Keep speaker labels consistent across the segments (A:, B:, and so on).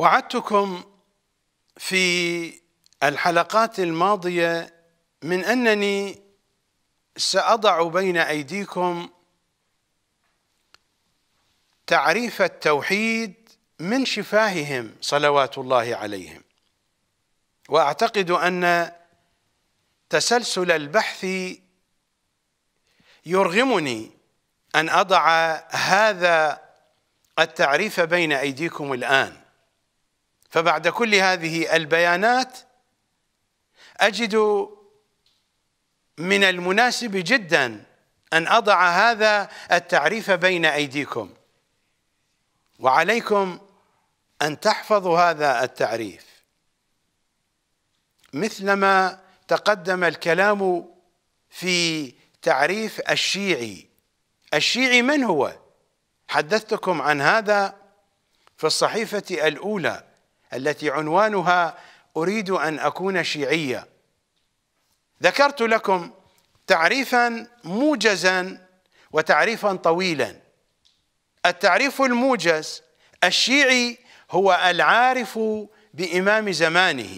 A: وعدتكم في الحلقات الماضيه من انني ساضع بين ايديكم تعريف التوحيد من شفاههم صلوات الله عليهم واعتقد ان تسلسل البحث يرغمني ان اضع هذا التعريف بين ايديكم الان فبعد كل هذه البيانات أجد من المناسب جدا أن أضع هذا التعريف بين أيديكم وعليكم أن تحفظوا هذا التعريف مثلما تقدم الكلام في تعريف الشيعي الشيعي من هو؟ حدثتكم عن هذا في الصحيفة الأولى التي عنوانها أريد أن أكون شيعيا ذكرت لكم تعريفا موجزا وتعريفا طويلا التعريف الموجز الشيعي هو العارف بإمام زمانه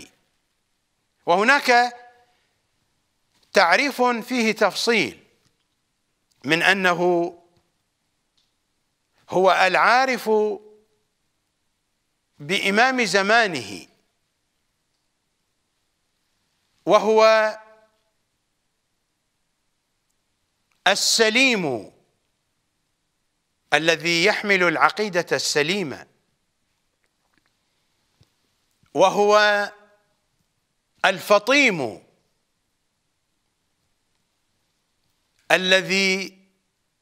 A: وهناك تعريف فيه تفصيل من أنه هو العارف بامام زمانه وهو السليم الذي يحمل العقيده السليمه وهو الفطيم الذي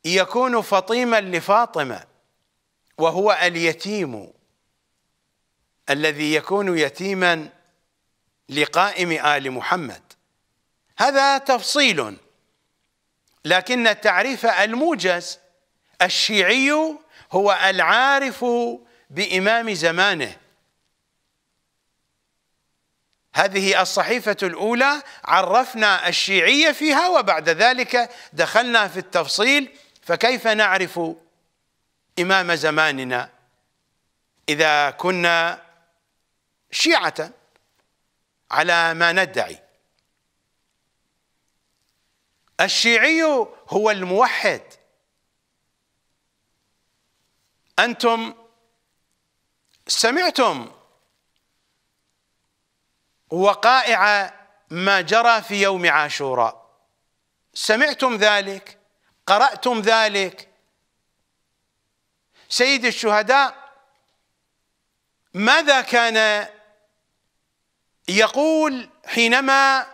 A: يكون فطيما لفاطمه وهو اليتيم الذي يكون يتيما لقائم آل محمد هذا تفصيل لكن التعريف الموجز الشيعي هو العارف بإمام زمانه هذه الصحيفة الأولى عرفنا الشيعية فيها وبعد ذلك دخلنا في التفصيل فكيف نعرف إمام زماننا إذا كنا شيعة على ما ندعي الشيعي هو الموحد أنتم سمعتم وقائع ما جرى في يوم عاشوراء سمعتم ذلك قرأتم ذلك سيد الشهداء ماذا كان يقول حينما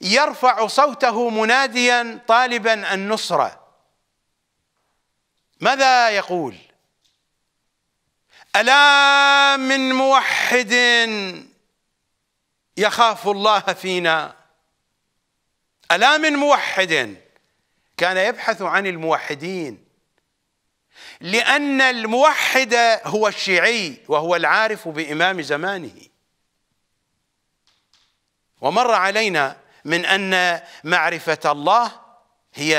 A: يرفع صوته مناديا طالبا النصره ماذا يقول الا من موحد يخاف الله فينا الا من موحد كان يبحث عن الموحدين لان الموحد هو الشيعي وهو العارف بامام زمانه ومر علينا من أن معرفة الله هي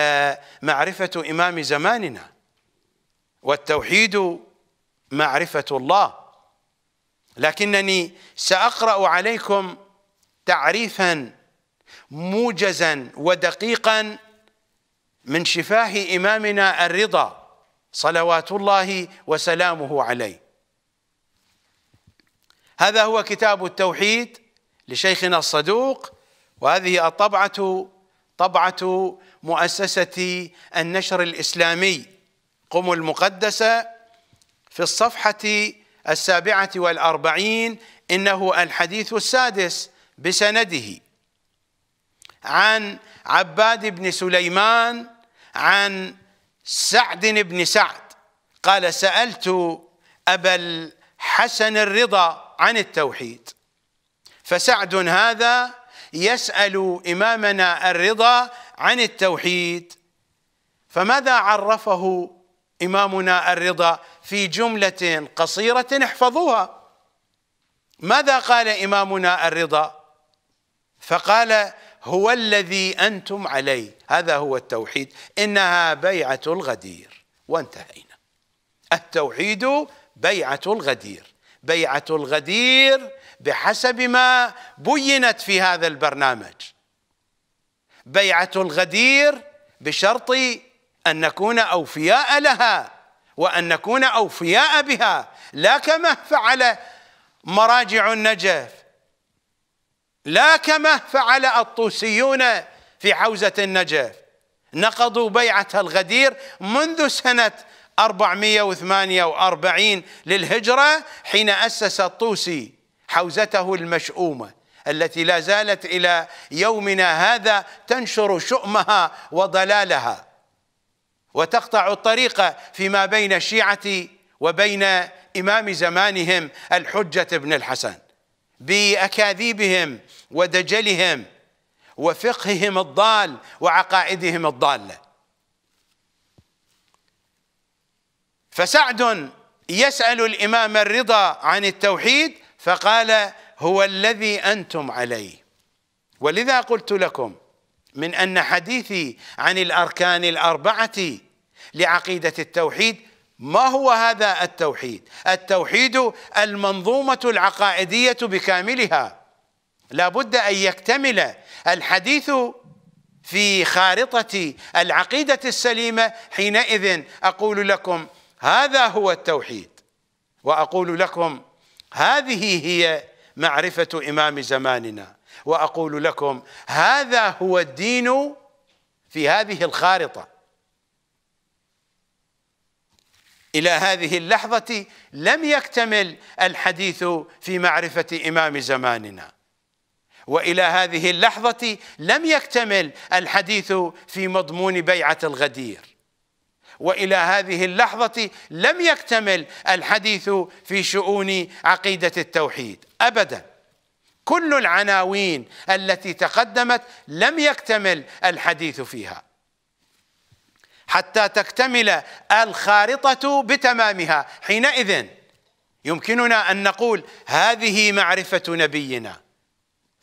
A: معرفة إمام زماننا والتوحيد معرفة الله لكنني سأقرأ عليكم تعريفا موجزا ودقيقا من شفاه إمامنا الرضا صلوات الله وسلامه عليه هذا هو كتاب التوحيد لشيخنا الصدوق وهذه الطبعة طبعة مؤسسة النشر الإسلامي قم المقدسة في الصفحة السابعة والأربعين إنه الحديث السادس بسنده عن عباد بن سليمان عن سعد بن سعد قال سألت أبا الحسن الرضا عن التوحيد فسعد هذا يسأل إمامنا الرضا عن التوحيد فماذا عرفه إمامنا الرضا في جملة قصيرة احفظوها ماذا قال إمامنا الرضا فقال هو الذي أنتم عليه هذا هو التوحيد إنها بيعة الغدير وانتهينا التوحيد بيعة الغدير بيعة الغدير بحسب ما بينت في هذا البرنامج بيعة الغدير بشرط أن نكون أوفياء لها وأن نكون أوفياء بها لا كما فعل مراجع النجف لا كما فعل الطوسيون في حوزة النجف نقضوا بيعة الغدير منذ سنة 448 للهجرة حين أسس الطوسي حوزته المشؤومه التي لا زالت الى يومنا هذا تنشر شؤمها وضلالها وتقطع الطريق فيما بين الشيعه وبين امام زمانهم الحجه بن الحسن باكاذيبهم ودجلهم وفقههم الضال وعقائدهم الضاله فسعد يسال الامام الرضا عن التوحيد فقال هو الذي أنتم عليه ولذا قلت لكم من أن حديثي عن الأركان الأربعة لعقيدة التوحيد ما هو هذا التوحيد التوحيد المنظومة العقائدية بكاملها لا بد أن يكتمل الحديث في خارطة العقيدة السليمة حينئذ أقول لكم هذا هو التوحيد وأقول لكم هذه هي معرفة إمام زماننا وأقول لكم هذا هو الدين في هذه الخارطة إلى هذه اللحظة لم يكتمل الحديث في معرفة إمام زماننا وإلى هذه اللحظة لم يكتمل الحديث في مضمون بيعة الغدير والى هذه اللحظه لم يكتمل الحديث في شؤون عقيده التوحيد ابدا كل العناوين التي تقدمت لم يكتمل الحديث فيها حتى تكتمل الخارطه بتمامها حينئذ يمكننا ان نقول هذه معرفه نبينا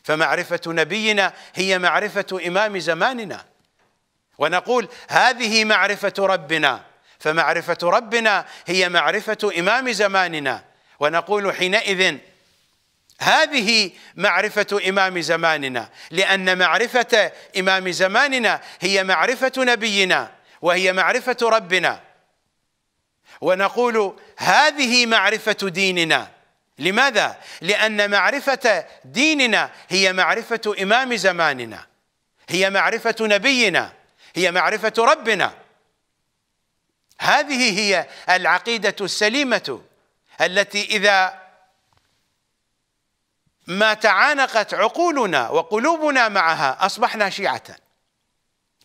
A: فمعرفه نبينا هي معرفه امام زماننا ونقول هذه معرفة ربنا فمعرفة ربنا هي معرفة إمام زماننا ونقول حينئذ هذه معرفة إمام زماننا لأن معرفة إمام زماننا هي معرفة نبينا وهي معرفة ربنا ونقول هذه معرفة ديننا لماذا؟ لأن معرفة ديننا هي معرفة إمام زماننا هي معرفة نبينا هي معرفة ربنا هذه هي العقيدة السليمة التي إذا ما تعانقت عقولنا وقلوبنا معها أصبحنا شيعة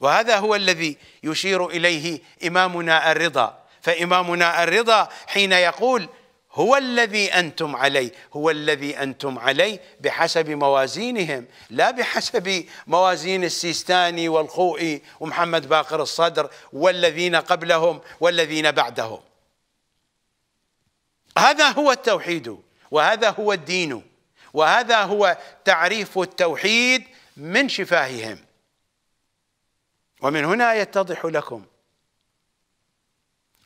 A: وهذا هو الذي يشير إليه إمامنا الرضا فإمامنا الرضا حين يقول هو الذي أنتم عليه هو الذي أنتم عليه بحسب موازينهم لا بحسب موازين السيستاني والخوئي ومحمد باقر الصدر والذين قبلهم والذين بعدهم هذا هو التوحيد وهذا هو الدين وهذا هو تعريف التوحيد من شفاههم ومن هنا يتضح لكم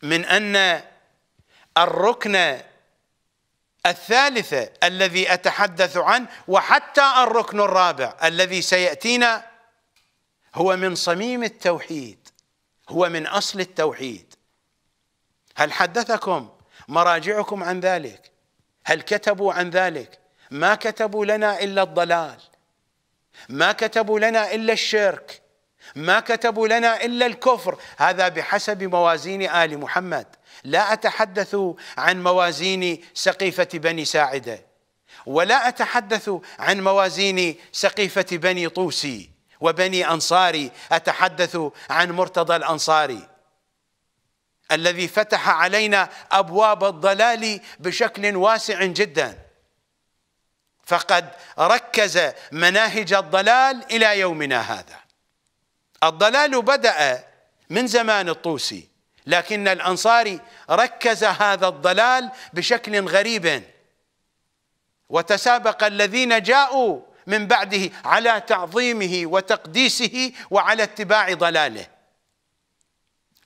A: من أن الركن الثالثة الذي أتحدث عنه وحتى الركن الرابع الذي سيأتينا هو من صميم التوحيد هو من أصل التوحيد هل حدثكم مراجعكم عن ذلك هل كتبوا عن ذلك ما كتبوا لنا إلا الضلال ما كتبوا لنا إلا الشرك ما كتبوا لنا إلا الكفر هذا بحسب موازين آل محمد لا أتحدث عن موازين سقيفة بني ساعدة ولا أتحدث عن موازين سقيفة بني طوسي وبني أنصاري أتحدث عن مرتضى الأنصاري الذي فتح علينا أبواب الضلال بشكل واسع جدا فقد ركز مناهج الضلال إلى يومنا هذا الضلال بدأ من زمان الطوسي لكن الأنصاري ركز هذا الضلال بشكل غريب وتسابق الذين جاءوا من بعده على تعظيمه وتقديسه وعلى اتباع ضلاله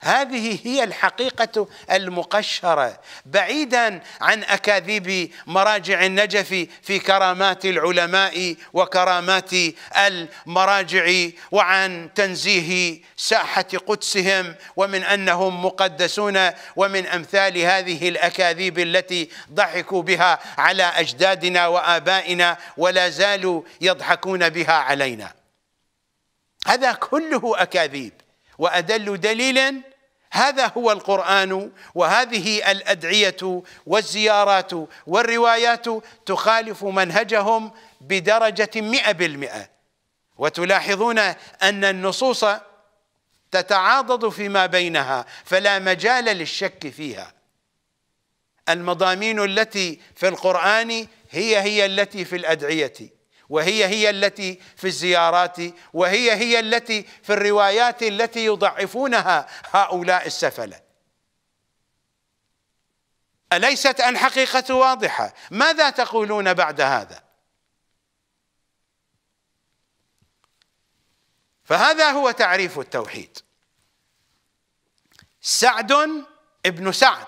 A: هذه هي الحقيقة المقشرة بعيدا عن أكاذيب مراجع النجف في كرامات العلماء وكرامات المراجع وعن تنزيه ساحة قدسهم ومن أنهم مقدسون ومن أمثال هذه الأكاذيب التي ضحكوا بها على أجدادنا وآبائنا ولا زالوا يضحكون بها علينا هذا كله أكاذيب وأدل دليل هذا هو القرآن وهذه الأدعية والزيارات والروايات تخالف منهجهم بدرجة مئة بالمئة وتلاحظون أن النصوص تتعاضد فيما بينها فلا مجال للشك فيها المضامين التي في القرآن هي هي التي في الأدعية وهي هي التي في الزيارات وهي هي التي في الروايات التي يضعفونها هؤلاء السفله اليست الحقيقه واضحه ماذا تقولون بعد هذا فهذا هو تعريف التوحيد سعد ابن سعد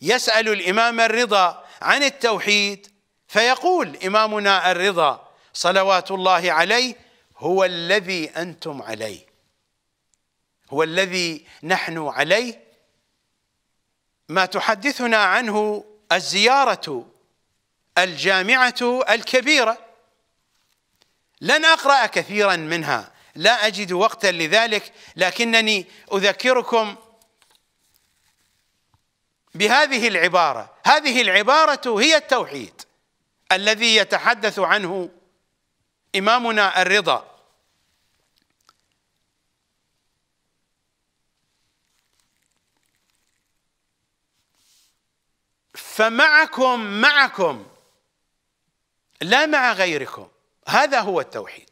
A: يسال الامام الرضا عن التوحيد فيقول امامنا الرضا صلوات الله عليه هو الذي أنتم عليه هو الذي نحن عليه ما تحدثنا عنه الزيارة الجامعة الكبيرة لن أقرأ كثيرا منها لا أجد وقتا لذلك لكنني أذكركم بهذه العبارة هذه العبارة هي التوحيد الذي يتحدث عنه إمامنا الرضا فمعكم معكم لا مع غيركم هذا هو التوحيد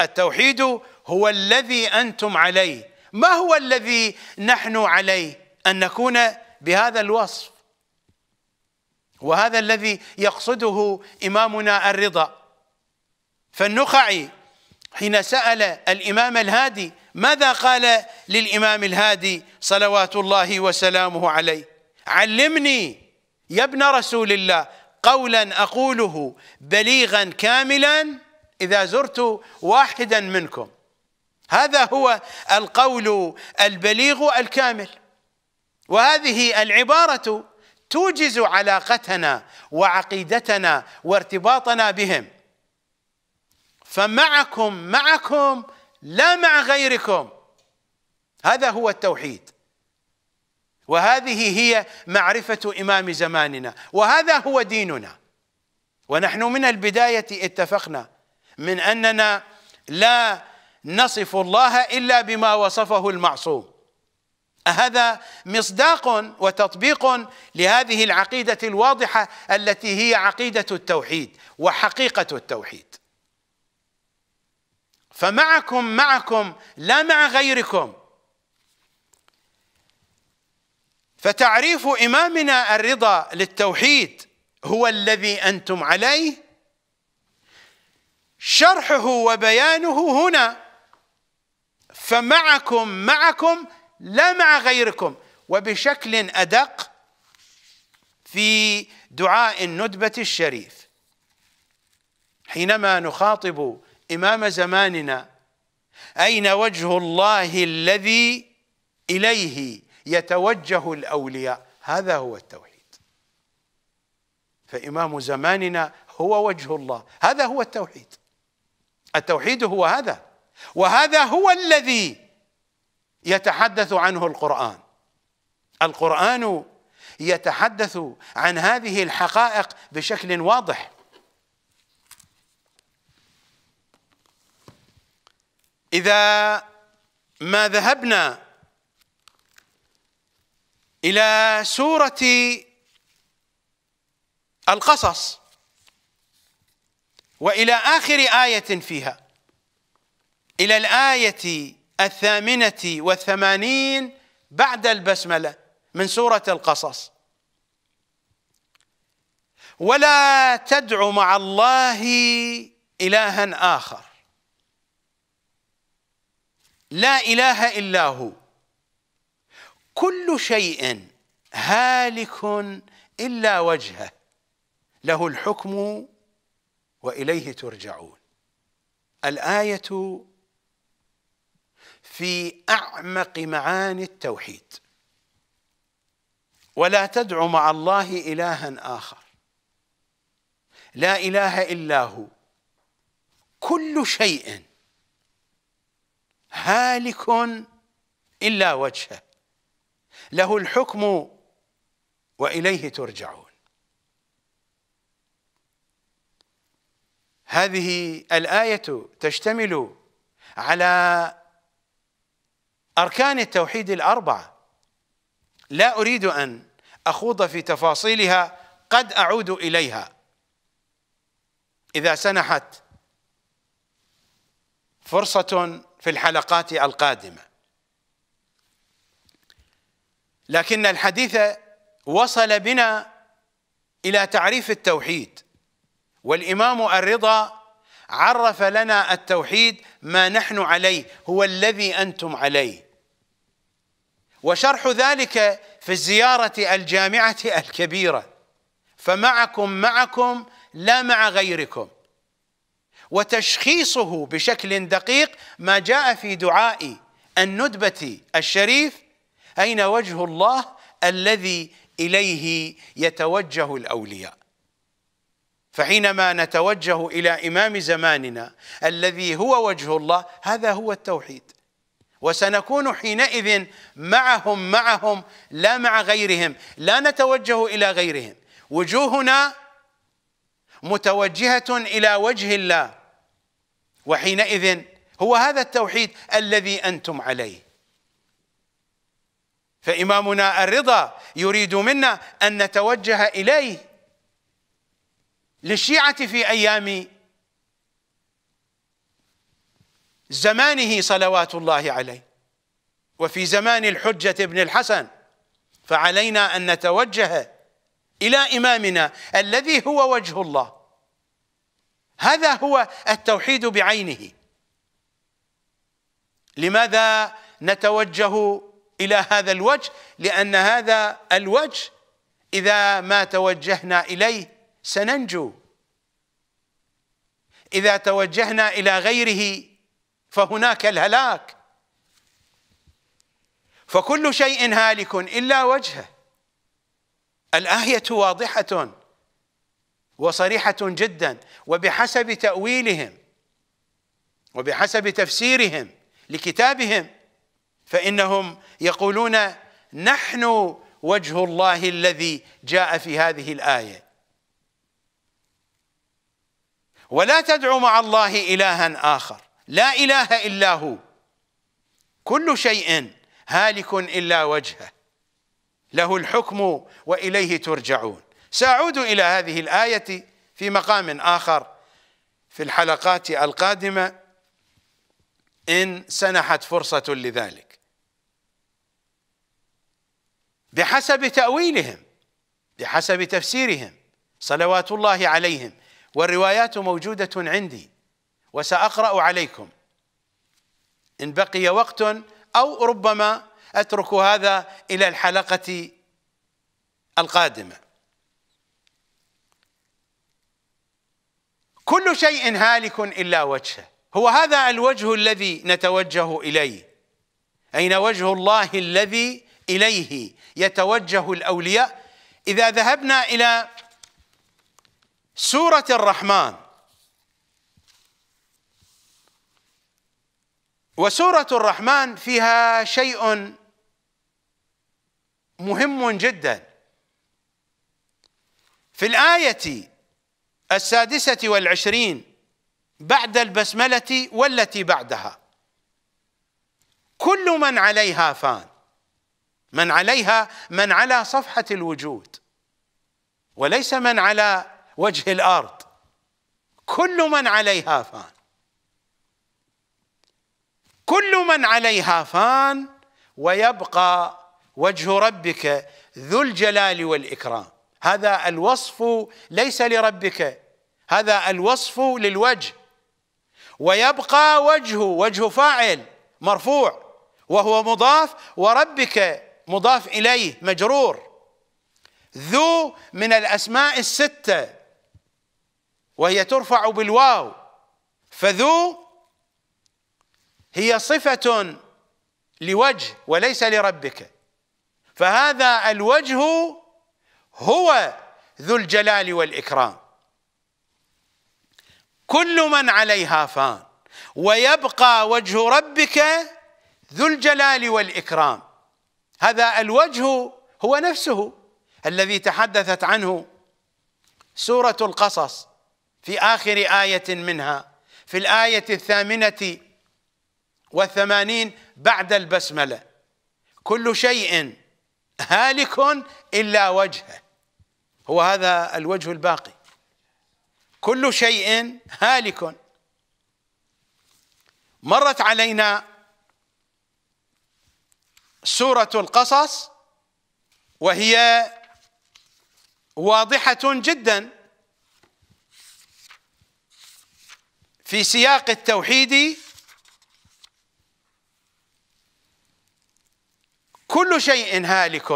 A: التوحيد هو الذي أنتم عليه ما هو الذي نحن عليه أن نكون بهذا الوصف وهذا الذي يقصده إمامنا الرضا فالنخعي حين سأل الإمام الهادي ماذا قال للإمام الهادي صلوات الله وسلامه عليه علمني يا ابن رسول الله قولا أقوله بليغا كاملا إذا زرت واحدا منكم هذا هو القول البليغ الكامل وهذه العبارة توجز علاقتنا وعقيدتنا وارتباطنا بهم فمعكم معكم لا مع غيركم هذا هو التوحيد وهذه هي معرفة إمام زماننا وهذا هو ديننا ونحن من البداية اتفقنا من أننا لا نصف الله إلا بما وصفه المعصوم هذا مصداق وتطبيق لهذه العقيدة الواضحة التي هي عقيدة التوحيد وحقيقة التوحيد فمعكم معكم لا مع غيركم فتعريف إمامنا الرضا للتوحيد هو الذي أنتم عليه شرحه وبيانه هنا فمعكم معكم لا مع غيركم وبشكل أدق في دعاء الندبة الشريف حينما نخاطب إمام زماننا أين وجه الله الذي إليه يتوجه الأولياء هذا هو التوحيد فإمام زماننا هو وجه الله هذا هو التوحيد التوحيد هو هذا وهذا هو الذي يتحدث عنه القرآن القرآن يتحدث عن هذه الحقائق بشكل واضح إذا ما ذهبنا إلى سورة القصص وإلى آخر آية فيها إلى الآية الثامنة والثمانين بعد البسملة من سورة القصص ولا تدع مع الله إلها آخر لا إله إلا هو كل شيء هالك إلا وجهه له الحكم وإليه ترجعون الآية في أعمق معاني التوحيد ولا تدع مع الله إلها آخر لا إله إلا هو كل شيء هالك إلا وجهه له الحكم وإليه ترجعون هذه الآية تشتمل على أركان التوحيد الأربعة لا أريد أن أخوض في تفاصيلها قد أعود إليها إذا سنحت فرصة في الحلقات القادمة لكن الحديث وصل بنا إلى تعريف التوحيد والإمام الرضا عرف لنا التوحيد ما نحن عليه هو الذي أنتم عليه وشرح ذلك في الزيارة الجامعة الكبيرة فمعكم معكم لا مع غيركم وتشخيصه بشكل دقيق ما جاء في دعاء الندبة الشريف أين وجه الله الذي إليه يتوجه الأولياء فحينما نتوجه إلى إمام زماننا الذي هو وجه الله هذا هو التوحيد وسنكون حينئذ معهم معهم لا مع غيرهم لا نتوجه إلى غيرهم وجوهنا متوجهة إلى وجه الله وحينئذ هو هذا التوحيد الذي انتم عليه فامامنا الرضا يريد منا ان نتوجه اليه للشيعه في ايام زمانه صلوات الله عليه وفي زمان الحجه ابن الحسن فعلينا ان نتوجه الى امامنا الذي هو وجه الله هذا هو التوحيد بعينه لماذا نتوجه الى هذا الوجه لان هذا الوجه اذا ما توجهنا اليه سننجو اذا توجهنا الى غيره فهناك الهلاك فكل شيء هالك الا وجهه الايه واضحه وصريحة جدا وبحسب تأويلهم وبحسب تفسيرهم لكتابهم فإنهم يقولون نحن وجه الله الذي جاء في هذه الآية ولا تدعو مع الله إلها آخر لا إله إلا هو كل شيء هالك إلا وجهه له الحكم وإليه ترجعون ساعود إلى هذه الآية في مقام آخر في الحلقات القادمة إن سنحت فرصة لذلك بحسب تأويلهم بحسب تفسيرهم صلوات الله عليهم والروايات موجودة عندي وسأقرأ عليكم إن بقي وقت أو ربما أترك هذا إلى الحلقة القادمة كل شيء هالك الا وجهه هو هذا الوجه الذي نتوجه اليه اين وجه الله الذي اليه يتوجه الاولياء اذا ذهبنا الى سوره الرحمن وسوره الرحمن فيها شيء مهم جدا في الايه السادسة والعشرين بعد البسملة والتي بعدها كل من عليها فان من عليها من على صفحة الوجود وليس من على وجه الأرض كل من عليها فان كل من عليها فان ويبقى وجه ربك ذو الجلال والإكرام هذا الوصف ليس لربك هذا الوصف للوجه ويبقى وجهه وجه فاعل مرفوع وهو مضاف وربك مضاف اليه مجرور ذو من الاسماء السته وهي ترفع بالواو فذو هي صفه لوجه وليس لربك فهذا الوجه هو ذو الجلال والاكرام كل من عليها فان ويبقى وجه ربك ذو الجلال والإكرام هذا الوجه هو نفسه الذي تحدثت عنه سورة القصص في آخر آية منها في الآية الثامنة والثمانين بعد البسملة كل شيء هالك إلا وجهه هو هذا الوجه الباقي كل شيء هالك مرت علينا سورة القصص وهي واضحة جدا في سياق التوحيد كل شيء هالك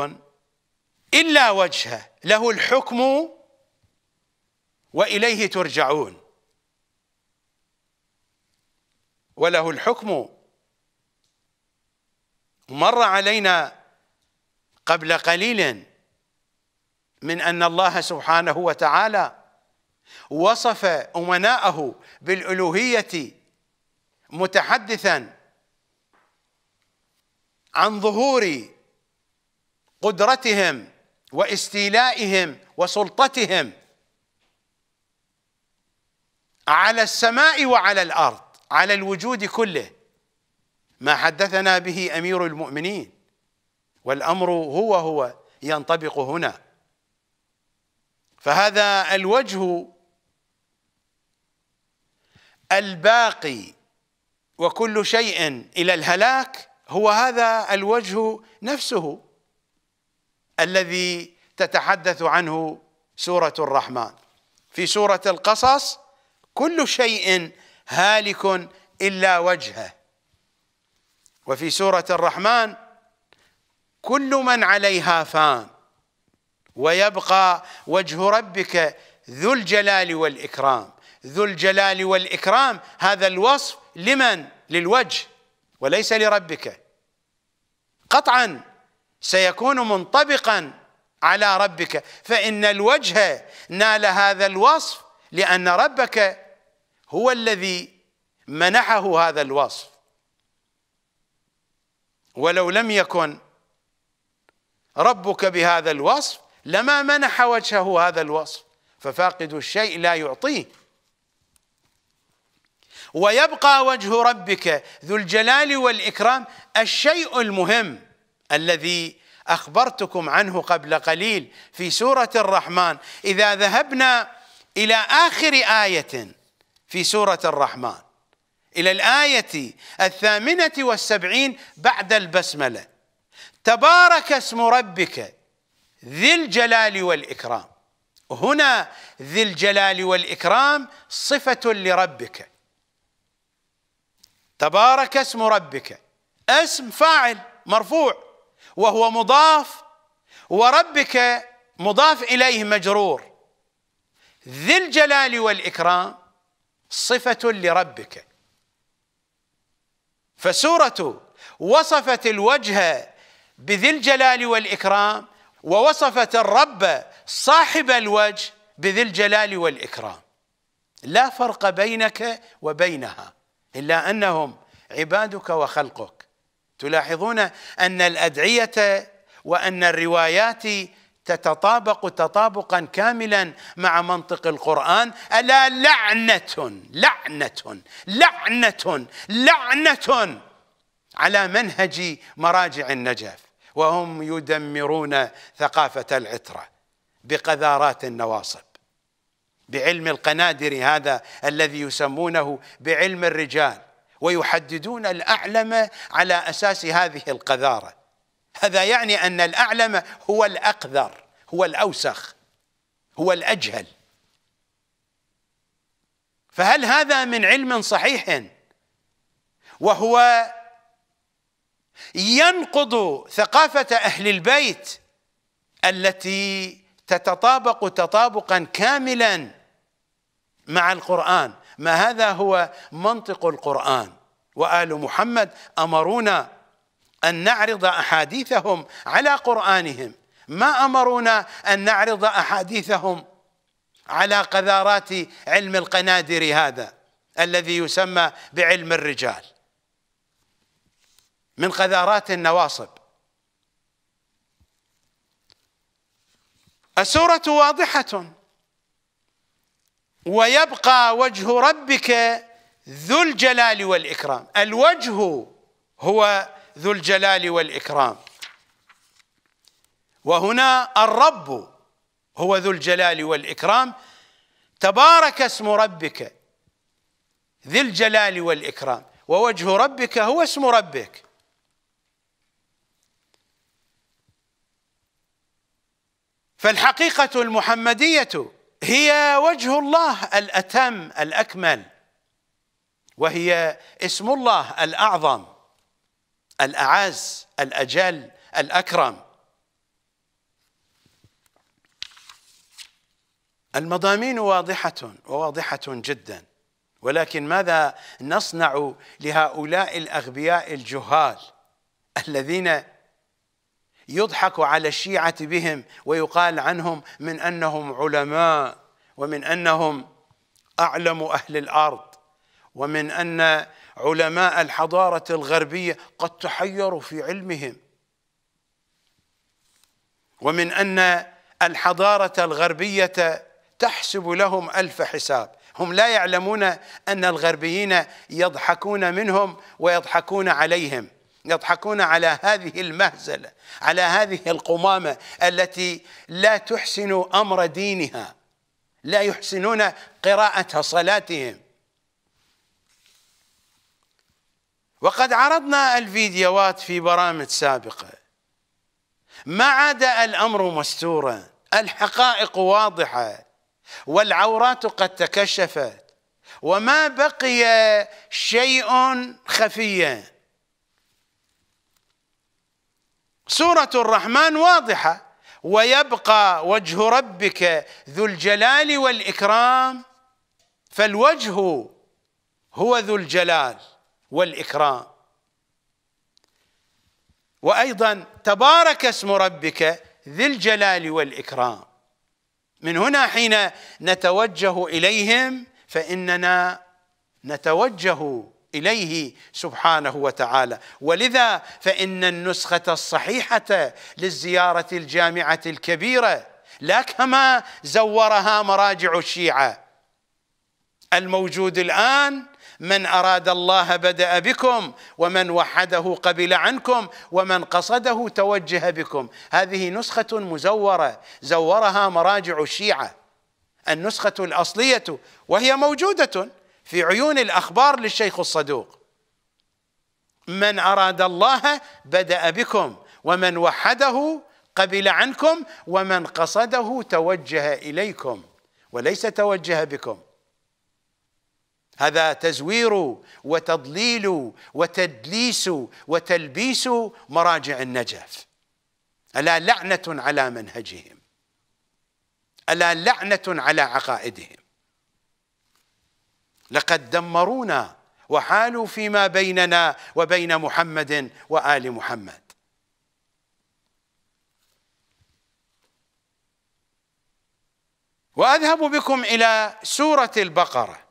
A: إلا وجهه له الحكم واليه ترجعون وله الحكم مر علينا قبل قليل من ان الله سبحانه وتعالى وصف امناءه بالالوهيه متحدثا عن ظهور قدرتهم واستيلائهم وسلطتهم على السماء وعلى الارض على الوجود كله ما حدثنا به امير المؤمنين والامر هو هو ينطبق هنا فهذا الوجه الباقي وكل شيء الى الهلاك هو هذا الوجه نفسه الذي تتحدث عنه سوره الرحمن في سوره القصص كل شيء هالك إلا وجهه وفي سورة الرحمن كل من عليها فان ويبقى وجه ربك ذو الجلال والإكرام ذو الجلال والإكرام هذا الوصف لمن للوجه وليس لربك قطعا سيكون منطبقا على ربك فإن الوجه نال هذا الوصف لأن ربك هو الذي منحه هذا الوصف ولو لم يكن ربك بهذا الوصف لما منح وجهه هذا الوصف ففاقد الشيء لا يعطيه ويبقى وجه ربك ذو الجلال والإكرام الشيء المهم الذي أخبرتكم عنه قبل قليل في سورة الرحمن إذا ذهبنا إلى آخر آية في سورة الرحمن إلى الآية الثامنة والسبعين بعد البسملة تبارك اسم ربك ذي الجلال والإكرام هنا ذي الجلال والإكرام صفة لربك تبارك اسم ربك اسم فاعل مرفوع وهو مضاف وربك مضاف إليه مجرور ذي الجلال والإكرام صفة لربك فسورة وصفت الوجه بذي الجلال والإكرام ووصفت الرب صاحب الوجه بذي الجلال والإكرام لا فرق بينك وبينها إلا أنهم عبادك وخلقك تلاحظون أن الأدعية وأن الروايات تتطابق تطابقا كاملا مع منطق القرآن ألا لعنة لعنة لعنة لعنة على منهج مراجع النجف وهم يدمرون ثقافة العترة بقذارات النواصب بعلم القنادر هذا الذي يسمونه بعلم الرجال ويحددون الأعلم على أساس هذه القذارة هذا يعني أن الأعلم هو الأقذر هو الأوسخ هو الأجهل فهل هذا من علم صحيح وهو ينقض ثقافة أهل البيت التي تتطابق تطابقا كاملا مع القرآن ما هذا هو منطق القرآن وآل محمد أمرونا أن نعرض أحاديثهم على قرآنهم ما أمرونا أن نعرض أحاديثهم على قذارات علم القنادر هذا الذي يسمى بعلم الرجال من قذارات النواصب السورة واضحة ويبقى وجه ربك ذو الجلال والإكرام الوجه هو ذو الجلال والإكرام وهنا الرب هو ذو الجلال والإكرام تبارك اسم ربك ذي الجلال والإكرام ووجه ربك هو اسم ربك فالحقيقة المحمدية هي وجه الله الأتم الأكمل وهي اسم الله الأعظم الأعز الأجل الأكرم المضامين واضحة وواضحة جدا ولكن ماذا نصنع لهؤلاء الأغبياء الجهال الذين يضحك على الشيعة بهم ويقال عنهم من أنهم علماء ومن أنهم أعلم أهل الأرض ومن أن علماء الحضارة الغربية قد تحيروا في علمهم ومن أن الحضارة الغربية تحسب لهم ألف حساب هم لا يعلمون أن الغربيين يضحكون منهم ويضحكون عليهم يضحكون على هذه المهزلة على هذه القمامة التي لا تحسن أمر دينها لا يحسنون قراءة صلاتهم وقد عرضنا الفيديوهات في برامج سابقة ما عاد الأمر مستورا الحقائق واضحة والعورات قد تكشفت وما بقي شيء خفيا سورة الرحمن واضحة ويبقى وجه ربك ذو الجلال والإكرام فالوجه هو ذو الجلال والإكرام وأيضا تبارك اسم ربك ذي الجلال والإكرام من هنا حين نتوجه إليهم فإننا نتوجه إليه سبحانه وتعالى ولذا فإن النسخة الصحيحة للزيارة الجامعة الكبيرة لا كما زورها مراجع الشيعة الموجود الآن من اراد الله بدا بكم ومن وحده قبل عنكم ومن قصده توجه بكم هذه نسخه مزوره زورها مراجع الشيعه النسخه الاصليه وهي موجوده في عيون الاخبار للشيخ الصدوق من اراد الله بدا بكم ومن وحده قبل عنكم ومن قصده توجه اليكم وليس توجه بكم هذا تزوير وتضليل وتدليس وتلبيس مراجع النجف ألا لعنة على منهجهم ألا لعنة على عقائدهم لقد دمرونا وحالوا فيما بيننا وبين محمد وآل محمد وأذهب بكم إلى سورة البقرة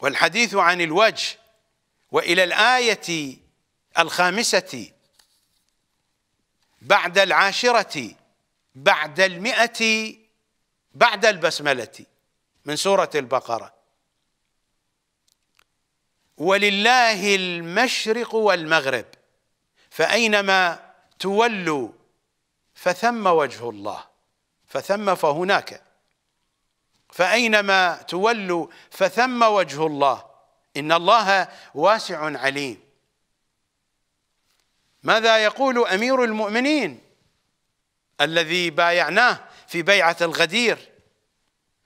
A: والحديث عن الوجه والى الايه الخامسه بعد العاشره بعد المئه بعد البسمله من سوره البقره ولله المشرق والمغرب فاينما تولوا فثم وجه الله فثم فهناك فأينما تولوا فثم وجه الله إن الله واسع عليم ماذا يقول أمير المؤمنين الذي بايعناه في بيعة الغدير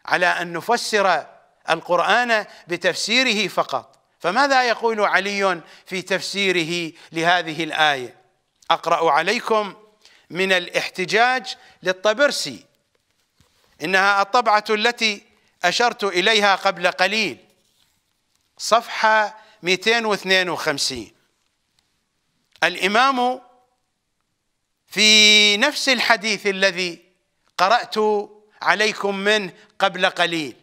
A: على أن نفسر القرآن بتفسيره فقط فماذا يقول علي في تفسيره لهذه الآية أقرأ عليكم من الاحتجاج للطبرسي إنها الطبعة التي أشرت إليها قبل قليل صفحة 252 الإمام في نفس الحديث الذي قرأت عليكم منه قبل قليل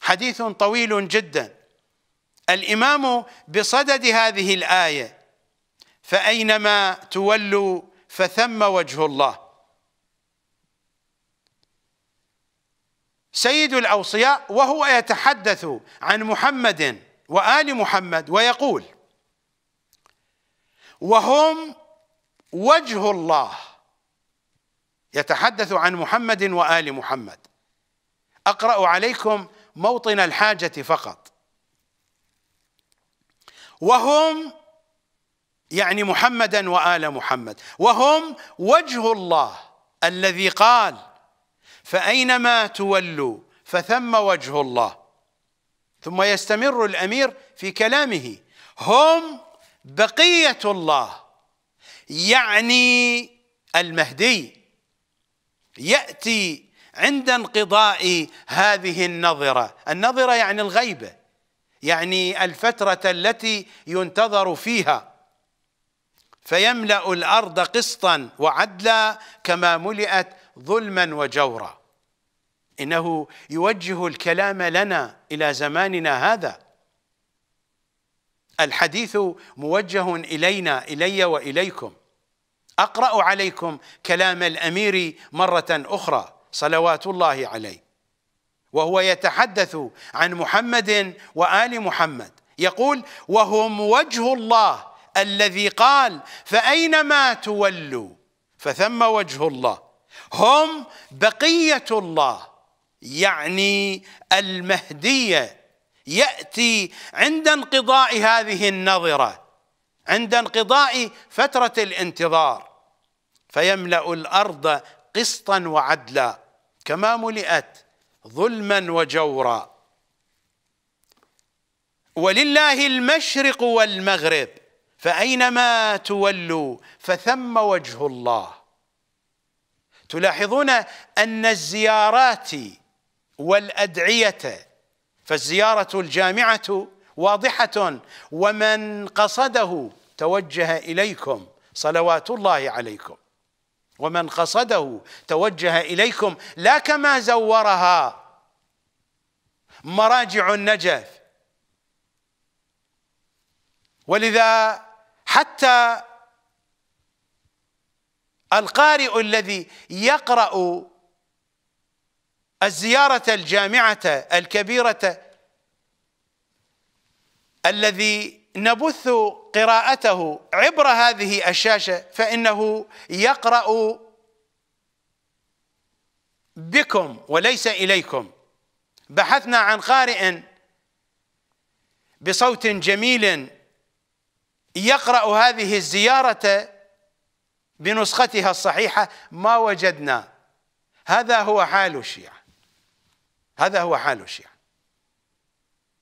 A: حديث طويل جدا الإمام بصدد هذه الآية فأينما تولوا فثم وجه الله سيد الأوصياء وهو يتحدث عن محمد وآل محمد ويقول وهم وجه الله يتحدث عن محمد وآل محمد أقرأ عليكم موطن الحاجة فقط وهم يعني محمدا وآل محمد وهم وجه الله الذي قال فأينما تولوا فثم وجه الله ثم يستمر الأمير في كلامه هم بقية الله يعني المهدي يأتي عند انقضاء هذه النظرة النظرة يعني الغيبة يعني الفترة التي ينتظر فيها فيملأ الأرض قسطا وعدلا كما ملئت ظلما وجورا انه يوجه الكلام لنا الى زماننا هذا الحديث موجه الينا الي واليكم اقرا عليكم كلام الامير مره اخرى صلوات الله عليه وهو يتحدث عن محمد وال محمد يقول وهم وجه الله الذي قال فاينما تولوا فثم وجه الله هم بقية الله يعني المهدية يأتي عند انقضاء هذه النظرة عند انقضاء فترة الانتظار فيملأ الأرض قسطا وعدلا كما ملئت ظلما وجورا ولله المشرق والمغرب فأينما تولوا فثم وجه الله تلاحظون أن الزيارات والأدعية فالزيارة الجامعة واضحة ومن قصده توجه إليكم صلوات الله عليكم ومن قصده توجه إليكم لا كما زورها مراجع النجف ولذا حتى القارئ الذي يقرأ الزيارة الجامعة الكبيرة الذي نبث قراءته عبر هذه الشاشة فإنه يقرأ بكم وليس إليكم بحثنا عن قارئ بصوت جميل يقرأ هذه الزيارة بنسختها الصحيحة ما وجدنا هذا هو حال الشيعة هذا هو حال الشيعة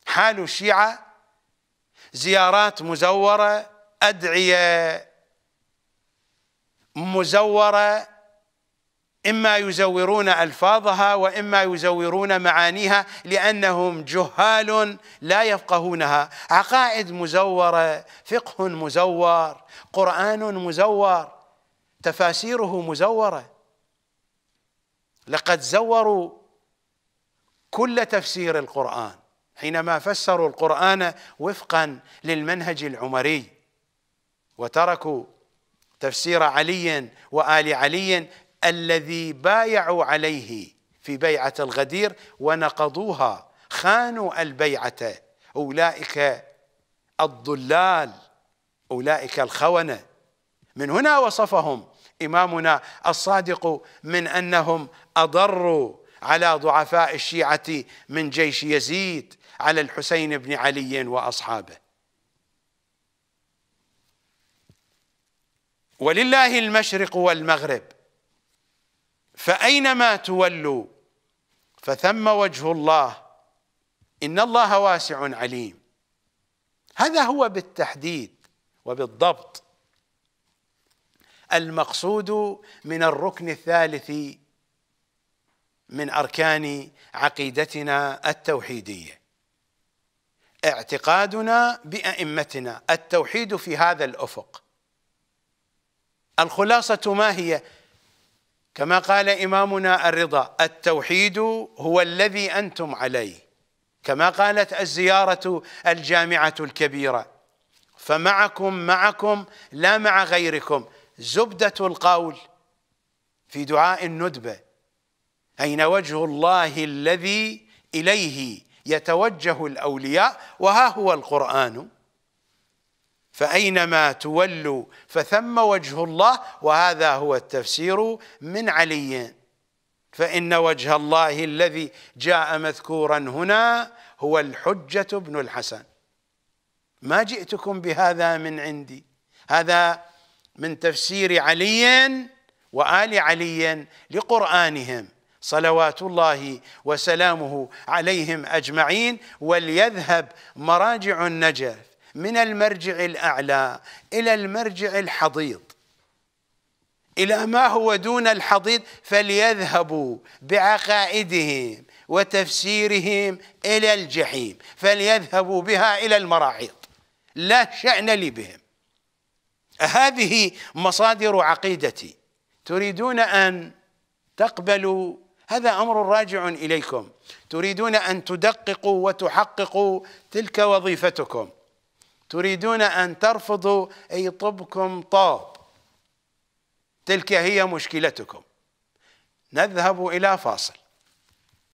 A: حال الشيعة زيارات مزورة أدعية مزورة إما يزورون ألفاظها وإما يزورون معانيها لأنهم جهال لا يفقهونها عقائد مزورة فقه مزور قرآن مزور تفاسيره مزوره لقد زوروا كل تفسير القران حينما فسروا القران وفقا للمنهج العمري وتركوا تفسير علي وال علي الذي بايعوا عليه في بيعه الغدير ونقضوها خانوا البيعه اولئك الضلال اولئك الخونه من هنا وصفهم إمامنا الصادق من أنهم أضروا على ضعفاء الشيعة من جيش يزيد على الحسين بن علي وأصحابه ولله المشرق والمغرب فأينما تولوا فثم وجه الله إن الله واسع عليم هذا هو بالتحديد وبالضبط المقصود من الركن الثالث من أركان عقيدتنا التوحيدية اعتقادنا بأئمتنا التوحيد في هذا الأفق الخلاصة ما هي؟ كما قال إمامنا الرضا التوحيد هو الذي أنتم عليه كما قالت الزيارة الجامعة الكبيرة فمعكم معكم لا مع غيركم زبدة القول في دعاء الندبة أين وجه الله الذي إليه يتوجه الأولياء وها هو القرآن فأينما تولوا فثم وجه الله وهذا هو التفسير من علي فإن وجه الله الذي جاء مذكورا هنا هو الحجة بن الحسن ما جئتكم بهذا من عندي هذا من تفسير علي وآل علي لقرآنهم صلوات الله وسلامه عليهم أجمعين وليذهب مراجع النجف من المرجع الأعلى إلى المرجع الحضيض إلى ما هو دون الحضيض فليذهبوا بعقائدهم وتفسيرهم إلى الجحيم فليذهبوا بها إلى المراحيض لا شأن لي بهم هذه مصادر عقيدتي تريدون ان تقبلوا هذا امر راجع اليكم تريدون ان تدققوا وتحققوا تلك وظيفتكم تريدون ان ترفضوا اي طبكم طاب تلك هي مشكلتكم نذهب الى فاصل